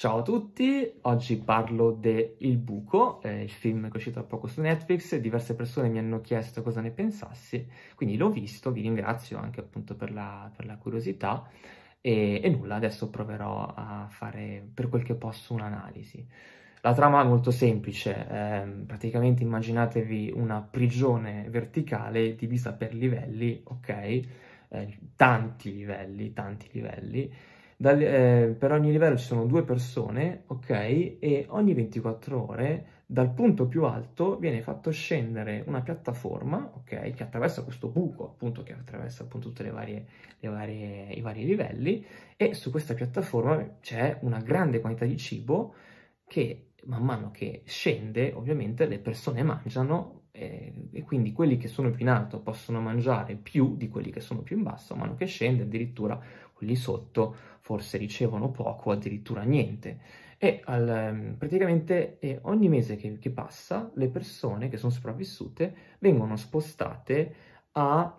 Ciao a tutti, oggi parlo de Il Buco, eh, il film che è uscito da poco su Netflix, diverse persone mi hanno chiesto cosa ne pensassi, quindi l'ho visto, vi ringrazio anche appunto per la, per la curiosità e, e, nulla, adesso proverò a fare per quel che posso un'analisi. La trama è molto semplice, eh, praticamente immaginatevi una prigione verticale divisa per livelli, ok? Eh, tanti livelli, tanti livelli dal, eh, per ogni livello ci sono due persone, ok? E ogni 24 ore dal punto più alto viene fatto scendere una piattaforma, ok? Che attraversa questo buco, appunto, che attraversa appunto tutti i vari livelli e su questa piattaforma c'è una grande quantità di cibo che man mano che scende, ovviamente le persone mangiano eh, e quindi quelli che sono più in alto possono mangiare più di quelli che sono più in basso, man mano che scende addirittura quelli sotto forse ricevono poco, addirittura niente. E al, ehm, praticamente eh, ogni mese che, che passa le persone che sono sopravvissute vengono spostate a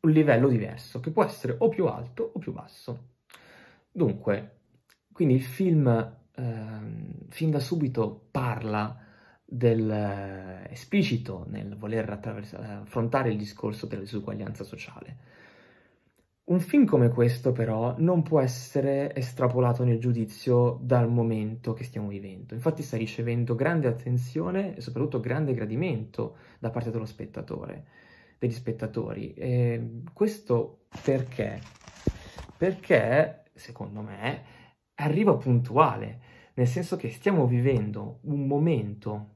un livello diverso, che può essere o più alto o più basso. Dunque, quindi il film Uh, fin da subito parla del uh, esplicito nel voler affrontare il discorso della disuguaglianza sociale. Un film come questo però non può essere estrapolato nel giudizio dal momento che stiamo vivendo, infatti sta ricevendo grande attenzione e soprattutto grande gradimento da parte dello spettatore, degli spettatori. E questo perché? Perché, secondo me, arriva puntuale, nel senso che stiamo vivendo un momento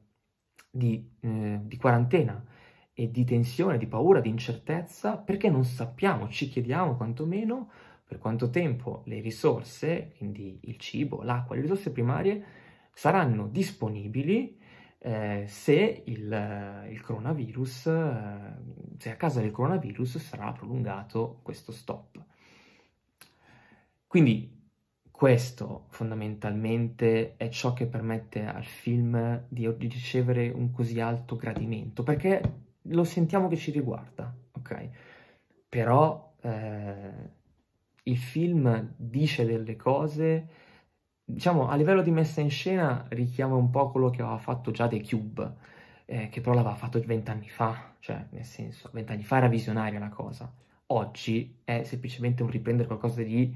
di, eh, di quarantena, e di tensione, di paura, di incertezza, perché non sappiamo, ci chiediamo quantomeno per quanto tempo le risorse, quindi il cibo, l'acqua, le risorse primarie, saranno disponibili eh, se il, eh, il coronavirus, eh, se a causa del coronavirus sarà prolungato questo stop. Quindi questo fondamentalmente è ciò che permette al film di ricevere un così alto gradimento, perché lo sentiamo che ci riguarda, ok? Però eh, il film dice delle cose, diciamo a livello di messa in scena richiama un po' quello che aveva fatto già The Cube, eh, che però l'aveva fatto vent'anni fa, cioè nel senso, vent'anni fa era visionaria la cosa. Oggi è semplicemente un riprendere qualcosa di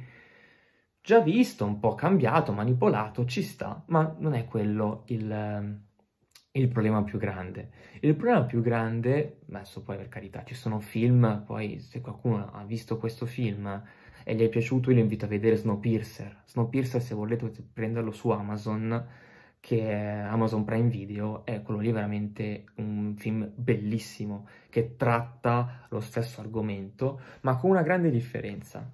già visto, un po' cambiato, manipolato, ci sta, ma non è quello il il problema più grande. Il problema più grande, adesso poi per carità, ci sono film, poi se qualcuno ha visto questo film e gli è piaciuto io lo invito a vedere Snowpiercer. Snowpiercer se volete potete prenderlo su Amazon, che è Amazon Prime Video, è quello lì veramente un film bellissimo che tratta lo stesso argomento ma con una grande differenza.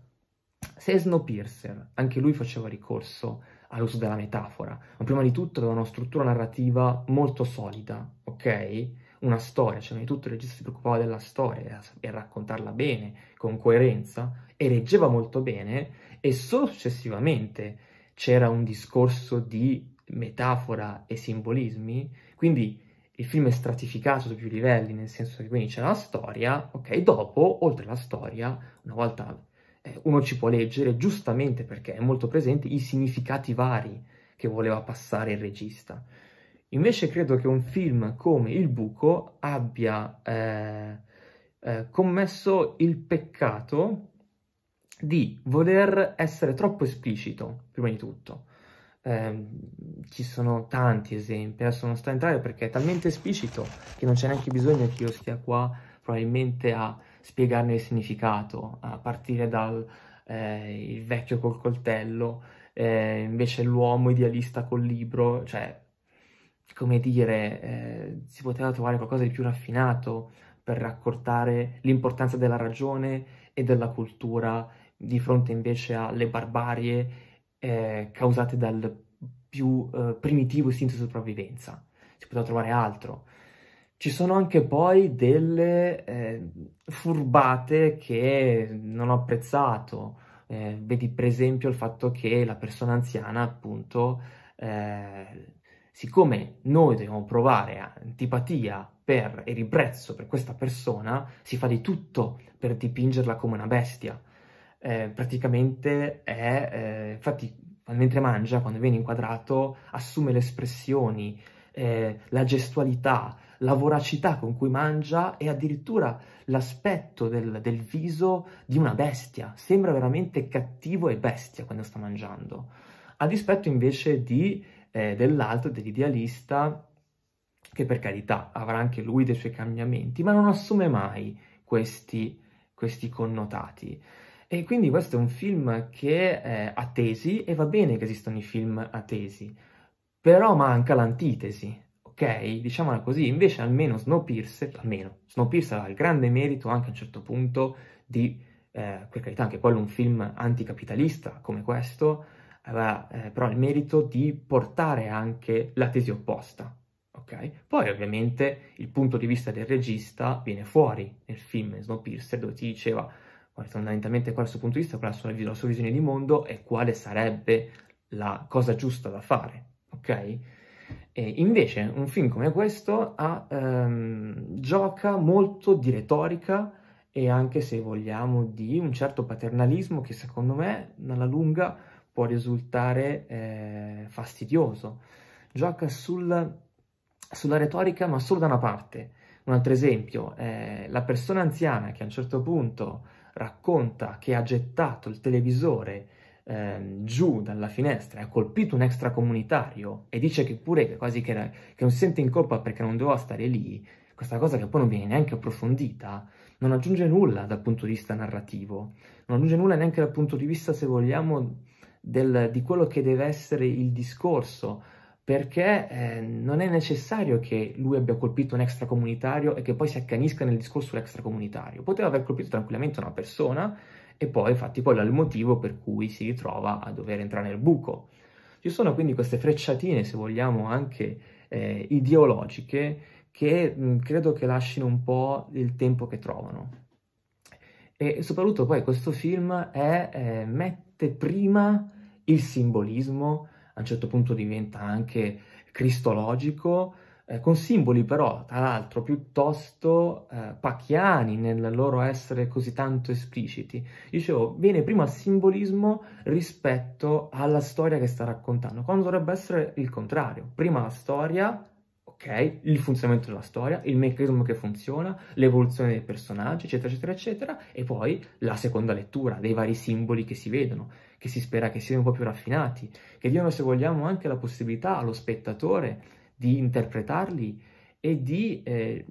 Se Snowpiercer, anche lui faceva ricorso all'uso della metafora, ma prima di tutto aveva una struttura narrativa molto solida, ok? Una storia, cioè prima di tutto il regista si preoccupava della storia e raccontarla bene, con coerenza, e reggeva molto bene, e solo successivamente c'era un discorso di metafora e simbolismi, quindi il film è stratificato su più livelli, nel senso che quindi c'è la storia, ok, dopo, oltre alla storia, una volta eh, uno ci può leggere, giustamente perché è molto presente, i significati vari che voleva passare il regista. Invece credo che un film come Il Buco abbia eh, eh, commesso il peccato di voler essere troppo esplicito, prima di tutto. Eh, ci sono tanti esempi, adesso non sto a entrare perché è talmente esplicito che non c'è neanche bisogno che io stia qua probabilmente a spiegarne il significato, a partire dal eh, vecchio col coltello, eh, invece l'uomo idealista col libro, cioè, come dire, eh, si poteva trovare qualcosa di più raffinato per raccontare l'importanza della ragione e della cultura di fronte invece alle barbarie eh, causate dal più eh, primitivo istinto di sopravvivenza. Si poteva trovare altro. Ci sono anche poi delle eh, furbate che non ho apprezzato. Eh, vedi per esempio il fatto che la persona anziana appunto eh, siccome noi dobbiamo provare antipatia per, e ribrezzo per questa persona si fa di tutto per dipingerla come una bestia eh, praticamente è eh, infatti mentre mangia quando viene inquadrato assume le espressioni eh, la gestualità la voracità con cui mangia e addirittura l'aspetto del, del viso di una bestia. Sembra veramente cattivo e bestia quando sta mangiando. A dispetto invece di, eh, dell'altro, dell'idealista, che per carità avrà anche lui dei suoi cambiamenti, ma non assume mai questi, questi connotati. E quindi questo è un film che è eh, a tesi, e va bene che esistano i film a tesi, però manca l'antitesi ok, diciamola così, invece almeno Snowpiercer, almeno Snowpiercer ha il grande merito anche a un certo punto di, eh, per carità anche quello un film anticapitalista come questo, aveva eh, però il merito di portare anche la tesi opposta, ok? Poi ovviamente il punto di vista del regista viene fuori nel film Snowpiercer dove ti diceva fondamentalmente qual è il suo punto di vista, qual è la sua, visione di mondo e quale sarebbe la cosa giusta da fare, ok? E invece un film come questo ha, ehm, gioca molto di retorica e anche se vogliamo di un certo paternalismo che secondo me alla lunga può risultare eh, fastidioso. Gioca sul, sulla retorica ma solo da una parte. Un altro esempio, è eh, la persona anziana che a un certo punto racconta che ha gettato il televisore Ehm, giù dalla finestra e ha colpito un extracomunitario e dice che pure che quasi che, era, che non si sente in colpa perché non doveva stare lì, questa cosa che poi non viene neanche approfondita, non aggiunge nulla dal punto di vista narrativo, non aggiunge nulla neanche dal punto di vista, se vogliamo, del, di quello che deve essere il discorso, perché eh, non è necessario che lui abbia colpito un extracomunitario e che poi si accanisca nel discorso l'extracomunitario. Poteva aver colpito tranquillamente una persona e poi infatti quello è il motivo per cui si ritrova a dover entrare nel buco. Ci sono quindi queste frecciatine, se vogliamo, anche eh, ideologiche che mh, mm, credo che lasciano un po' il tempo che trovano. E soprattutto poi questo film è, eh, mette prima il simbolismo, a un certo punto diventa anche cristologico, eh, con simboli però, tra l'altro, piuttosto eh, pacchiani nel loro essere così tanto espliciti. Dicevo, viene prima il simbolismo rispetto alla storia che sta raccontando, quando dovrebbe essere il contrario. Prima la storia, ok, il funzionamento della storia, il meccanismo che funziona, l'evoluzione dei personaggi, eccetera, eccetera, eccetera, e poi la seconda lettura dei vari simboli che si vedono, che si spera che siano un po' più raffinati, che diano, se vogliamo, anche la possibilità allo spettatore di interpretarli e di eh,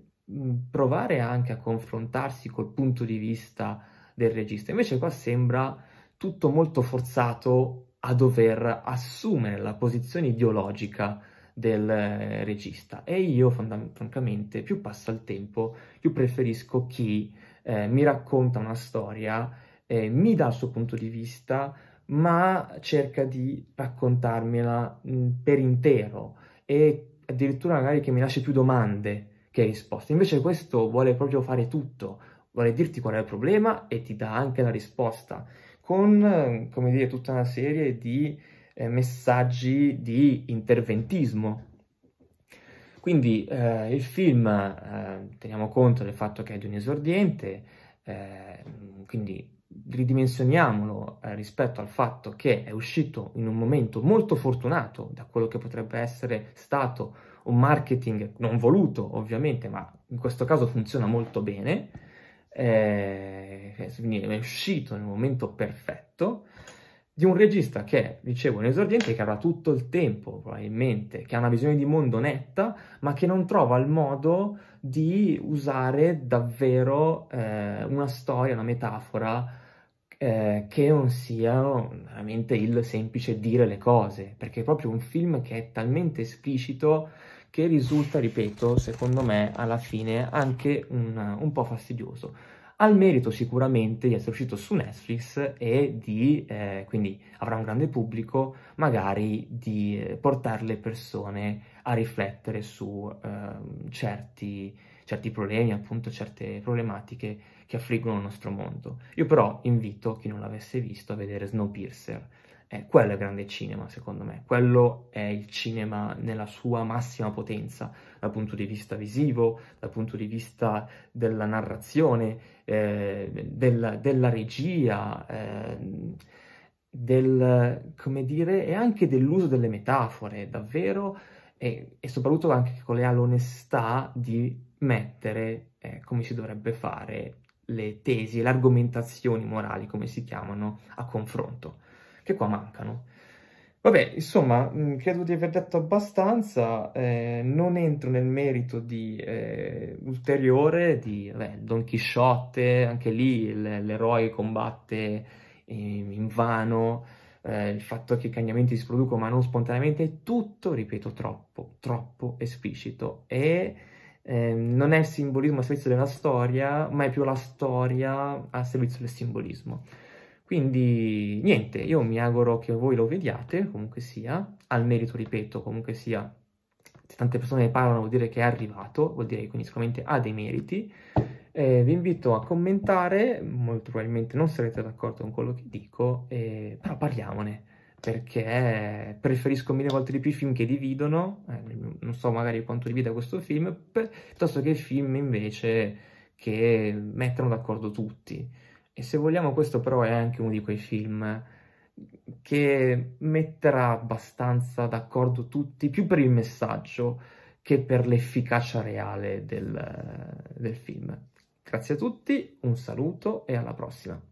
provare anche a confrontarsi col punto di vista del regista. Invece qua sembra tutto molto forzato a dover assumere la posizione ideologica del eh, regista e io francamente più passa il tempo più preferisco chi eh, mi racconta una storia eh, mi dà il suo punto di vista ma cerca di raccontarmela mh, per intero e addirittura magari che mi lasci più domande che risposte. Invece questo vuole proprio fare tutto, vuole dirti qual è il problema e ti dà anche la risposta, con, come dire, tutta una serie di eh, messaggi di interventismo. Quindi eh, il film, eh, teniamo conto del fatto che è di un esordiente, eh, quindi ridimensioniamolo eh, rispetto al fatto che è uscito in un momento molto fortunato da quello che potrebbe essere stato un marketing non voluto ovviamente, ma in questo caso funziona molto bene, eh, è uscito nel momento perfetto, di un regista che, dicevo, un esordiente che avrà tutto il tempo, probabilmente, che ha una visione di mondo netta, ma che non trova il modo di usare davvero eh, una storia, una metafora, eh, che non sia veramente il semplice dire le cose, perché è proprio un film che è talmente esplicito che risulta, ripeto, secondo me alla fine anche un, un po' fastidioso. Al merito sicuramente di essere uscito su Netflix e di, eh, quindi avrà un grande pubblico, magari di eh, portare le persone a riflettere su eh, certi certi problemi, appunto certe problematiche che affliggono il nostro mondo. Io però invito chi non l'avesse visto a vedere Snowpiercer. Eh, quello è grande cinema, secondo me. Quello è il cinema nella sua massima potenza, dal punto di vista visivo, dal punto di vista della narrazione, eh, della, della, regia, eh, del, come dire, e anche dell'uso delle metafore, davvero, e, e soprattutto anche con l'onestà di mettere, eh, come si dovrebbe fare, le tesi, le argomentazioni morali, come si chiamano, a confronto, che qua mancano. Vabbè, insomma, mm, credo di aver detto abbastanza, eh, non entro nel merito di, eh, ulteriore di vabbè, Don Chisciotte, anche lì l'eroe combatte eh, invano, eh, il fatto che i cambiamenti si producono ma non spontaneamente, è tutto, ripeto, troppo, troppo esplicito e eh, non è il simbolismo a servizio della storia, ma è più la storia a servizio del simbolismo. Quindi niente, io mi auguro che voi lo vediate, comunque sia, al merito, ripeto, comunque sia, se tante persone ne parlano vuol dire che è arrivato, vuol dire che quindi sicuramente ha dei meriti. Eh, vi invito a commentare, molto probabilmente non sarete d'accordo con quello che dico, eh, però parliamone perché preferisco mille volte di più i film che dividono, eh, non so magari quanto divida questo film, piuttosto che i film invece che mettono d'accordo tutti. E se vogliamo questo però è anche uno di quei film che metterà abbastanza d'accordo tutti, più per il messaggio che per l'efficacia reale del, del film. Grazie a tutti, un saluto e alla prossima.